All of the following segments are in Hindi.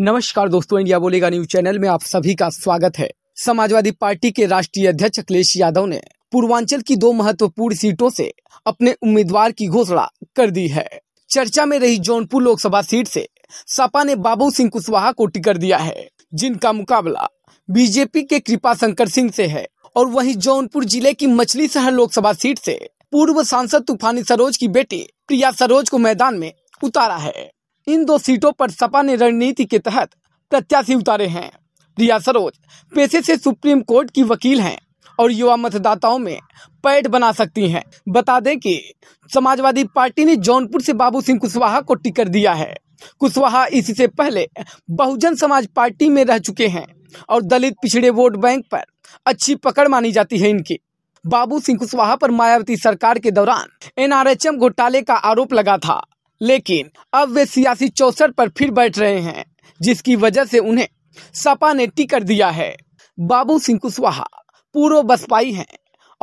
नमस्कार दोस्तों इंडिया बोलेगा न्यूज चैनल में आप सभी का स्वागत है समाजवादी पार्टी के राष्ट्रीय अध्यक्ष अखिलेश यादव ने पूर्वांचल की दो महत्वपूर्ण सीटों से अपने उम्मीदवार की घोषणा कर दी है चर्चा में रही जौनपुर लोकसभा सीट से सपा ने बाबू सिंह कुशवाहा को टिकट दिया है जिनका मुकाबला बीजेपी के कृपा शंकर सिंह से है और वहीं जौनपुर जिले की मछली शहर लोकसभा सीट से पूर्व सांसद तूफानी सरोज की बेटी प्रिया सरोज को मैदान में उतारा है इन दो सीटों पर सपा ने रणनीति के तहत प्रत्याशी उतारे हैं प्रिया सरोज पेशे से सुप्रीम कोर्ट की वकील हैं और युवा मतदाताओं में पैठ बना सकती हैं बता दें कि समाजवादी पार्टी ने जौनपुर से बाबू सिंह कुशवाहा को टिकट दिया है कुशवाहा इससे पहले बहुजन समाज पार्टी में रह चुके हैं और दलित पिछड़े वोट बैंक पर अच्छी पकड़ मानी जाती है इनकी बाबू सिंह कुशवाहा पर मायावती सरकार के दौरान एनआरएचएम घोटाले का आरोप लगा था लेकिन अब वे सियासी चौसठ पर फिर बैठ रहे हैं जिसकी वजह से उन्हें सपा ने टिकट दिया है बाबू सिंह कुशवाहा पूर्व बसपाई हैं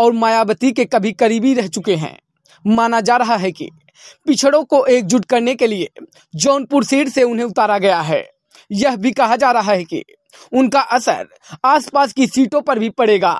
और मायावती के कभी करीबी रह चुके हैं माना जा रहा है कि पिछड़ों को एकजुट करने के लिए जौनपुर सीट से उन्हें उतारा गया है यह भी कहा जा रहा है कि उनका असर आसपास की सीटों पर भी पड़ेगा